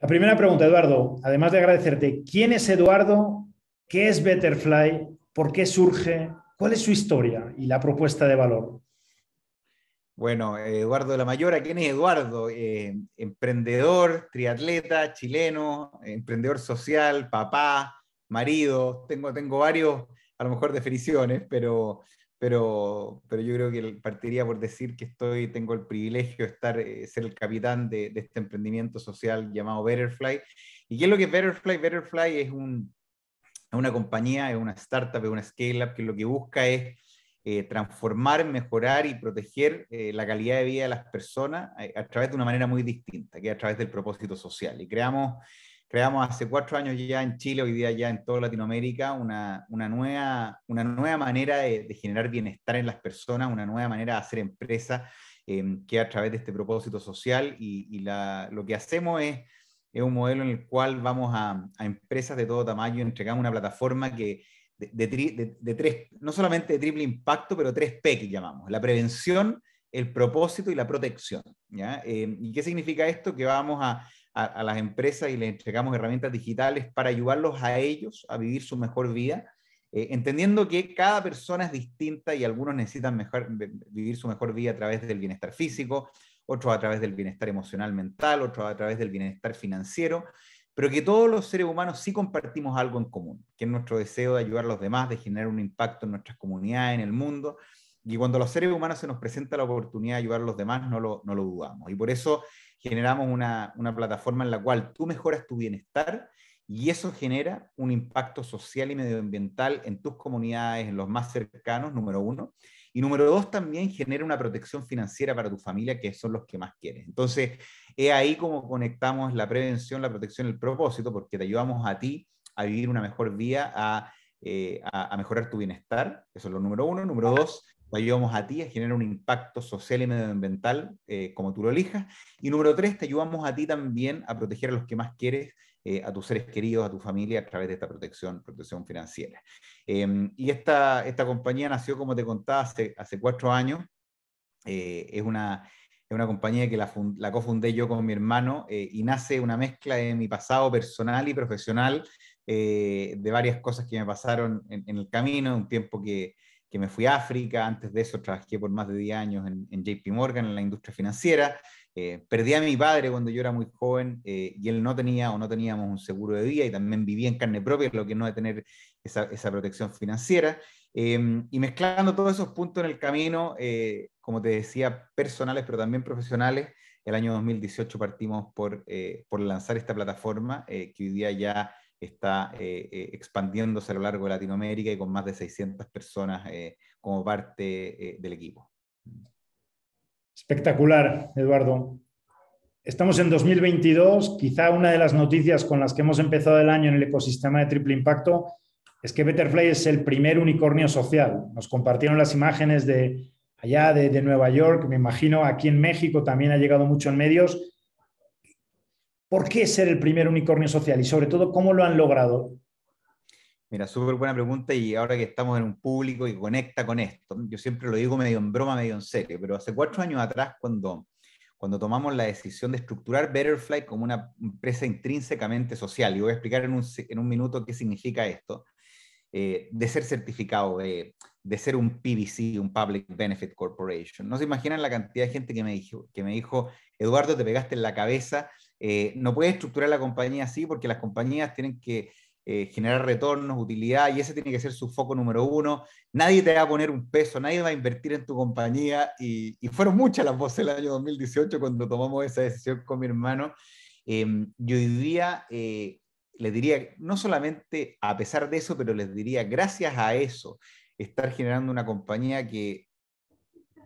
La primera pregunta, Eduardo, además de agradecerte, ¿quién es Eduardo? ¿Qué es Betterfly? ¿Por qué surge? ¿Cuál es su historia y la propuesta de valor? Bueno, Eduardo de la Mayora, ¿quién es Eduardo? Eh, emprendedor, triatleta, chileno, emprendedor social, papá, marido, tengo, tengo varios, a lo mejor definiciones, pero pero, pero yo creo que partiría por decir que estoy, tengo el privilegio de estar, eh, ser el capitán de, este emprendimiento social llamado Betterfly. ¿Y qué es lo que es Betterfly? Betterfly es un, una compañía, es una startup, es una scale-up que lo que busca es eh, transformar, mejorar y proteger eh, la calidad de vida de las personas a, a, través de una manera muy distinta, que es a través del propósito social. Y creamos creamos hace cuatro años ya en Chile, hoy día ya en toda Latinoamérica, una, una nueva, una nueva manera de, generar bienestar en las personas, una nueva manera de hacer empresa eh, que a través de este propósito social y, la, lo que hacemos es, es, un modelo en el cual vamos a, a empresas de todo tamaño, entregamos una plataforma que de, tres, no solamente de triple impacto, pero tres P que llamamos, la prevención, el propósito y la protección. ¿ya? Em, ¿Y qué significa esto? Que vamos a a, las empresas y les entregamos herramientas digitales para ayudarlos a ellos a vivir su mejor vida, eh, entendiendo que cada persona es distinta y algunos necesitan mejor, vivir su mejor vida a través del bienestar físico, otros a través del bienestar emocional, mental, otros a través del bienestar financiero, pero que todos los seres humanos sí compartimos algo en común, que es nuestro deseo de ayudar a los demás, de generar un impacto en nuestras comunidades, en el mundo, y cuando los seres humanos se nos presenta la oportunidad de ayudar a los demás, no lo, no lo dudamos. Y por eso generamos una, plataforma en la cual tú mejoras tu bienestar y eso genera un impacto social y medioambiental en tus comunidades, en los más cercanos, número uno. Y número dos, también genera una protección financiera para tu familia, que son los que más quieres. Entonces, es ahí como conectamos la prevención, la protección, el propósito, porque te ayudamos a ti a vivir una mejor vida, a eh, mejorar tu bienestar. Eso es lo número uno. Número dos, te ayudamos a ti a generar un impacto social y medioambiental eh, como tú lo elijas. Y número tres, te ayudamos a ti también a proteger a los que más quieres, eh, a tus seres queridos, a tu familia, a través de esta protección, protección financiera. Em, y esta, esta compañía nació, como te contaba, hace, hace cuatro años. Eh, es una... Es una compañía que la, cofundé yo con mi hermano y nace una mezcla de mi pasado personal y profesional, de varias cosas que me pasaron en, en el camino, un tiempo que, que me fui a África, antes de eso trabajé por más de 10 años en, JP Morgan, en la industria financiera, eh, perdí a mi padre cuando yo era muy joven eh, y él no tenía o no teníamos un seguro de vida y también vivía en carne propia, lo que no de tener esa, esa protección financiera. Em, y mezclando todos esos puntos en el camino, eh, como te decía, personales pero también profesionales, el año 2018 partimos por, por lanzar esta plataforma que hoy día ya está eh, eh, expandiéndose a lo largo de Latinoamérica y con más de 600 personas eh, como parte del equipo. Espectacular, Eduardo. Estamos en 2022. Quizá una de las noticias con las que hemos empezado el año en el ecosistema de Triple Impacto es que Betterfly es el primer unicornio social. Nos compartieron las imágenes de allá, de, de Nueva York, me imagino, aquí en México también ha llegado mucho en medios ¿Por qué ser el primer unicornio social y sobre todo cómo lo han logrado? Mira, súper buena pregunta y ahora que estamos en un público y conecta con esto, yo siempre lo digo medio en broma, medio en serio, pero hace cuatro años atrás cuando, cuando tomamos la decisión de estructurar Betterfly como una empresa intrínsecamente social, y voy a explicar en un, en un minuto qué significa esto, eh, de ser certificado, de, de ser un PBC, un Public Benefit Corporation. No se imaginan la cantidad de gente que me dijo, que me dijo Eduardo, te pegaste en la cabeza eh, no puedes estructurar la compañía así porque las compañías tienen que eh, generar retornos, utilidad, y ese tiene que ser su foco número uno. Nadie te va a poner un peso, nadie va a invertir en tu compañía, y, fueron muchas las voces del año 2018 cuando tomamos esa decisión con mi hermano. Em, yo hoy día eh, les diría, no solamente a pesar de eso, pero les diría, gracias a eso, estar generando una compañía que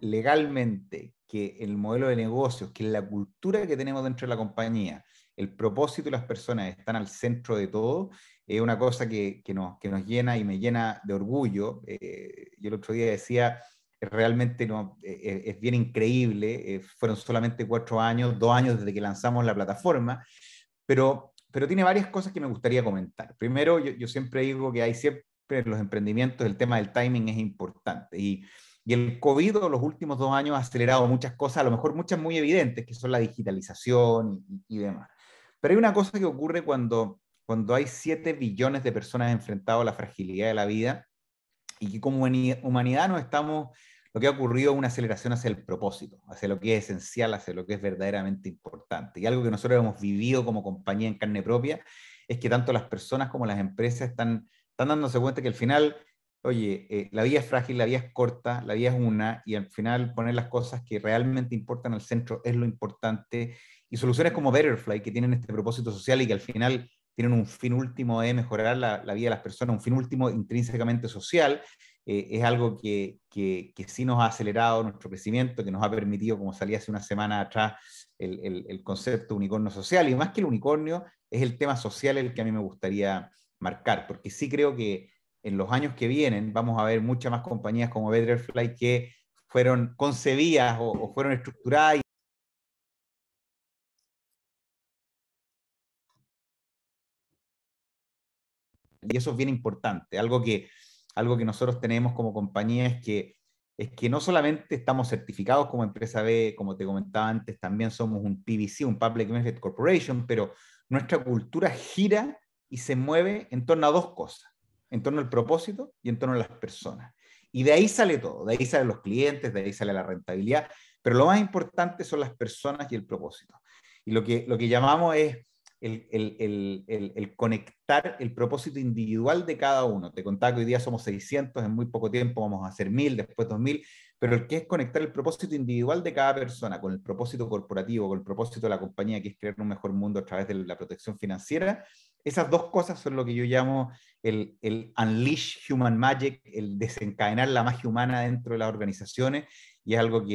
legalmente, que el modelo de negocios, que la cultura que tenemos dentro de la compañía, el propósito y las personas están al centro de todo, es una cosa que, que, nos, que, nos, llena y me llena de orgullo. Eh, yo el otro día decía, realmente no, eh, es bien increíble, eh, fueron solamente cuatro años, dos años desde que lanzamos la plataforma, pero, pero tiene varias cosas que me gustaría comentar. Primero, yo, yo siempre digo que hay siempre los emprendimientos el tema del timing es importante y y el COVID los últimos dos años ha acelerado muchas cosas, a lo mejor muchas muy evidentes, que son la digitalización y, demás. Pero hay una cosa que ocurre cuando, cuando hay 7 billones de personas enfrentadas a la fragilidad de la vida y que como humanidad no estamos, lo que ha ocurrido es una aceleración hacia el propósito, hacia lo que es esencial, hacia lo que es verdaderamente importante. Y algo que nosotros hemos vivido como compañía en carne propia es que tanto las personas como las empresas están, están dándose cuenta que al final oye, eh, la vida es frágil, la vida es corta, la vida es una, y al final poner las cosas que realmente importan al centro es lo importante. Y soluciones como Betterfly, que tienen este propósito social y que al final tienen un fin último de mejorar la, vida de las personas, un fin último intrínsecamente social, eh, es algo que, sí nos ha acelerado nuestro crecimiento, que nos ha permitido, como salía hace una semana atrás, el concepto unicornio social. Y más que el unicornio, es el tema social el que a mí me gustaría marcar, porque sí creo que en los años que vienen vamos a ver muchas más compañías como Betterfly que fueron concebidas o, fueron estructuradas. Y eso es bien importante. Algo que, algo que nosotros tenemos como compañía es que, es que no solamente estamos certificados como empresa B, como te comentaba antes, también somos un PBC, un Public Benefit Corporation, pero nuestra cultura gira y se mueve en torno a dos cosas en torno al propósito y en torno a las personas. Y de ahí sale todo, de ahí salen los clientes, de ahí sale la rentabilidad, pero lo más importante son las personas y el propósito. Y lo que, lo que llamamos es el, el, el, el, conectar el propósito individual de cada uno. Te contaba que hoy día somos 600, en muy poco tiempo vamos a ser 1000, después 2000, pero el que es conectar el propósito individual de cada persona con el propósito corporativo, con el propósito de la compañía, que es crear un mejor mundo a través de la protección financiera, esas dos cosas son lo que yo llamo el, unleash human magic, el desencadenar la magia humana dentro de las organizaciones, y es algo mm,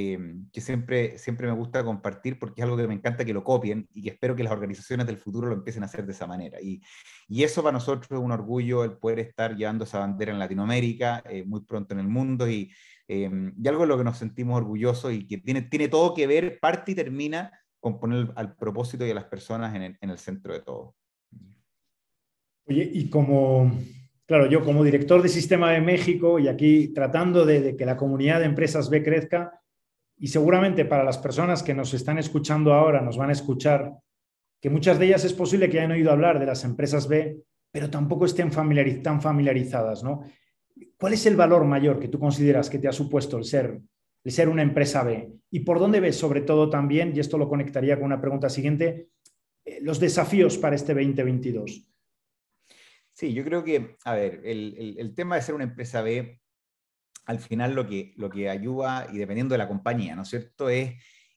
que, siempre, siempre me gusta compartir porque es algo que me encanta que lo copien y que espero que las organizaciones del futuro lo empiecen a hacer de esa manera. Y, eso para nosotros es un orgullo el poder estar llevando esa bandera en Latinoamérica, eh, muy pronto en el mundo, y, eh, algo de lo que nos sentimos orgullosos y que tiene, tiene todo que ver, parte y termina con poner al propósito y a las personas en el centro de todo. Oye, y como, claro, yo como director de Sistema de México y aquí tratando de, que la comunidad de empresas B crezca, y seguramente para las personas que nos están escuchando ahora, nos van a escuchar, que muchas de ellas es posible que hayan oído hablar de las empresas B, pero tampoco estén tan familiarizadas, ¿no? ¿Cuál es el valor mayor que tú consideras que te ha supuesto el ser, el ser una empresa B? ¿Y por dónde ves sobre todo también, y esto lo conectaría con una pregunta siguiente, eh, los desafíos para este 2022? Sí, yo creo que, a ver, el, el, tema de ser una empresa B, al final lo que, lo que ayuda, y dependiendo de la compañía, ¿no es cierto?, es,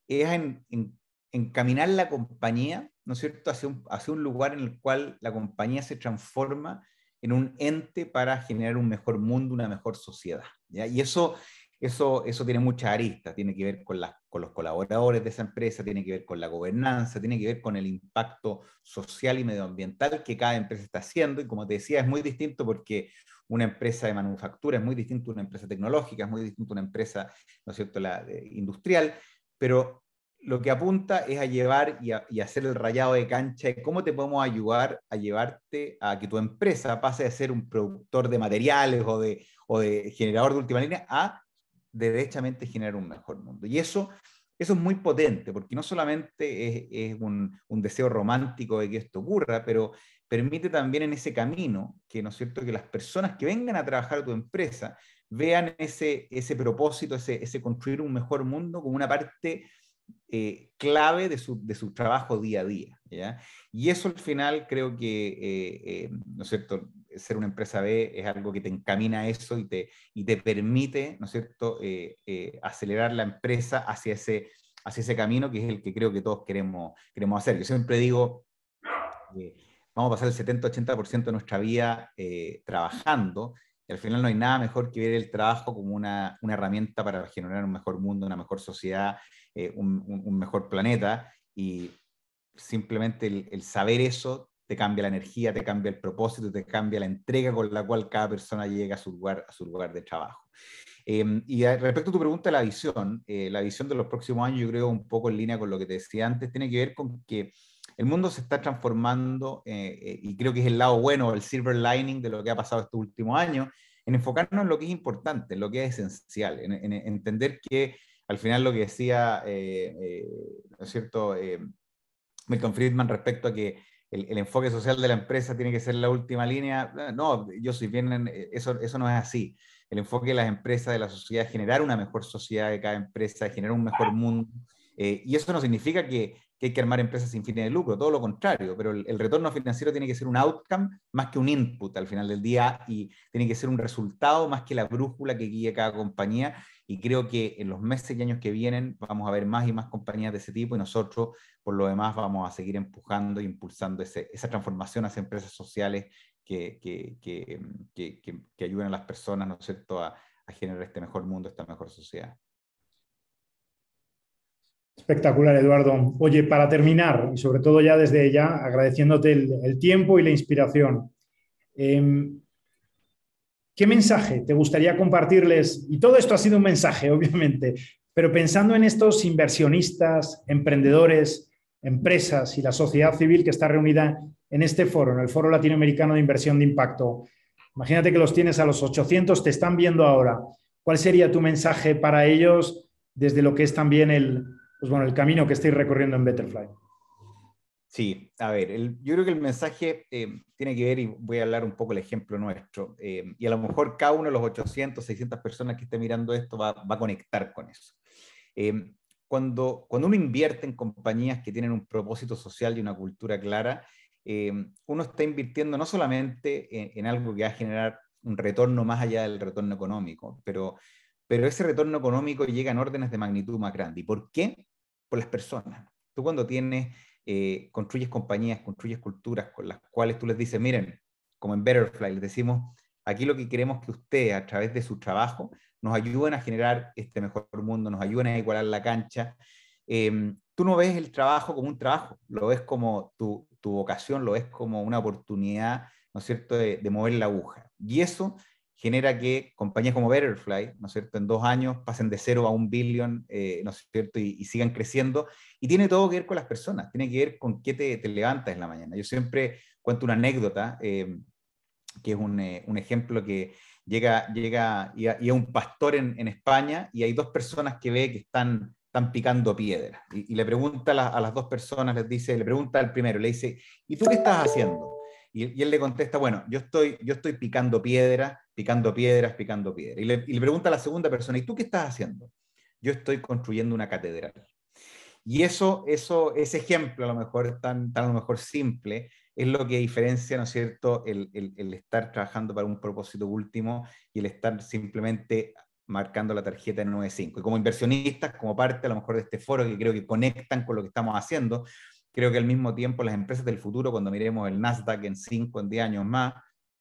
es en, en, encaminar la compañía, ¿no es cierto?, hacia un, hacia un lugar en el cual la compañía se transforma en un ente para generar un mejor mundo, una mejor sociedad. ¿ya? Y eso, eso, eso tiene muchas aristas, tiene que ver con, con los colaboradores de esa empresa, tiene que ver con la gobernanza, tiene que ver con el impacto social y medioambiental que cada empresa está haciendo. Y como te decía, es muy distinto porque una empresa de manufactura es muy distinto a una empresa tecnológica, es muy distinto a una empresa, ¿no es cierto?, la, industrial, pero lo que apunta es a llevar y, a, hacer el rayado de cancha de cómo te podemos ayudar a llevarte a que tu empresa pase de ser un productor de materiales o de, o de generador de última línea a derechamente generar un mejor mundo. Y eso, eso es muy potente, porque no solamente es, un, deseo romántico de que esto ocurra, pero permite también en ese camino que, ¿no es cierto?, que las personas que vengan a trabajar a tu empresa vean ese, ese propósito, ese, construir un mejor mundo como una parte eh, clave de su, trabajo día a día. Y eso al final creo que, eh, eh, ¿no es cierto?, eh, ser una empresa B es algo que te encamina a eso y te, y te permite, ¿no es cierto?, eh, eh, acelerar la empresa hacia ese, hacia ese camino que es el que creo que todos queremos, queremos hacer. Yo siempre digo, vamos a pasar el 70-80% de nuestra vida trabajando y al final no hay nada mejor que ver el trabajo como una, una herramienta para generar un mejor mundo, una mejor sociedad, un, mejor planeta y simplemente el, el saber eso te cambia la energía, te cambia el propósito, te cambia la entrega con la cual cada persona llega a su lugar, a su lugar de trabajo. Em, y respecto a tu pregunta de la visión, eh, la visión de los próximos años, yo creo un poco en línea con lo que te decía antes, tiene que ver con que el mundo se está transformando eh, eh, y creo que es el lado bueno, el silver lining de lo que ha pasado estos últimos años, en enfocarnos en lo que es importante, en lo que es esencial, en, en entender que al final lo que decía, ¿no es cierto?, Milton Friedman respecto a que el, enfoque social de la empresa tiene que ser la última línea. Ah, no, yo si bien, eh, eso, eso no es así. El enfoque de las empresas, de la sociedad, es generar una mejor sociedad de cada empresa, generar un mejor mundo. Eh, y eso no significa que, hay que armar empresas sin fines de lucro, todo lo contrario, pero el, retorno financiero tiene que ser un outcome más que un input al final del día y tiene que ser un resultado más que la brújula que guíe cada compañía. Y creo que en los meses y años que vienen vamos a ver más y más compañías de ese tipo y nosotros, por lo demás, vamos a seguir empujando e impulsando esa transformación hacia empresas sociales que, que, ayuden a las personas, ¿no es cierto?, a, generar este mejor mundo, esta mejor sociedad. Espectacular, Eduardo. Oye, para terminar, y sobre todo ya desde ella, agradeciéndote el, tiempo y la inspiración. Em, ¿Qué mensaje te gustaría compartirles? Y todo esto ha sido un mensaje, obviamente, pero pensando en estos inversionistas, emprendedores, empresas y la sociedad civil que está reunida en este foro, en el Foro Latinoamericano de Inversión de Impacto, imagínate que los tienes a los 800, te están viendo ahora. ¿Cuál sería tu mensaje para ellos desde lo que es también el, pues bueno, el camino que estáis recorriendo en Betterfly? Sí, a ver, yo creo que el mensaje eh, tiene que ver, y voy a hablar un poco el ejemplo nuestro, eh, y a lo mejor cada uno de los 800, 600 personas que esté mirando esto va, a conectar con eso. Eh, cuando, cuando uno invierte en compañías que tienen un propósito social y una cultura clara, uno está invirtiendo no solamente en, algo que va a generar un retorno más allá del retorno económico, pero, pero ese retorno económico llega en órdenes de magnitud más grande. ¿Y por qué? Por las personas. Tú cuando tienes eh, construyes compañías, construyes culturas con las cuales tú les dices, miren, como en Betterfly, les decimos, aquí lo que queremos que usted a través de su trabajo nos ayuden a generar este mejor mundo, nos ayuden a igualar la cancha. Em, tú no ves el trabajo como un trabajo, lo ves como tu, vocación, lo ves como una oportunidad, ¿no es cierto?, de, de mover la aguja. Y eso genera que compañías como Betterfly, ¿no es cierto?, en dos años pasen de cero a un billón, eh, ¿no es cierto?, y, sigan creciendo. Y tiene todo que ver con las personas, tiene que ver con qué te, te levantas en la mañana. Yo siempre cuento una anécdota, em, que es un, eh, un, ejemplo que llega, llega y, a, un pastor en, en, España y hay dos personas que ve que están, están picando piedras. Y, le pregunta a, las dos personas, les dice, le pregunta al primero, le dice, ¿y tú qué estás haciendo? Y, y él le contesta, bueno, yo estoy, yo estoy picando piedras picando piedras, picando piedras. Y le, pregunta a la segunda persona, ¿y tú qué estás haciendo? Yo estoy construyendo una catedral. Y eso, eso, ese ejemplo, a lo mejor tan, tan lo mejor simple, es lo que diferencia, ¿no es cierto?, el, estar trabajando para un propósito último y el estar simplemente marcando la tarjeta en 9.5. Y como inversionistas, como parte a lo mejor de este foro que creo que conectan con lo que estamos haciendo, creo que al mismo tiempo las empresas del futuro, cuando miremos el Nasdaq en 5, en 10 años más,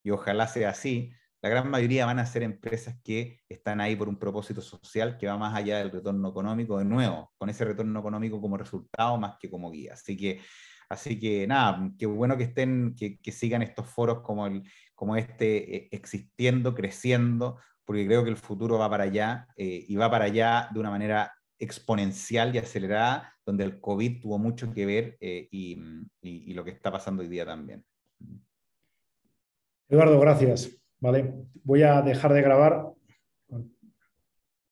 y ojalá sea así, la gran mayoría van a ser empresas que están ahí por un propósito social que va más allá del retorno económico, de nuevo, con ese retorno económico como resultado más que como guía. Así que, así que nada, qué bueno que estén, que, sigan estos foros como, como este eh, existiendo, creciendo, porque creo que el futuro va para allá eh, y va para allá de una manera exponencial y acelerada, donde el COVID tuvo mucho que ver eh, y lo que está pasando hoy día también. Eduardo, gracias. ¿vale? Voy a dejar de grabar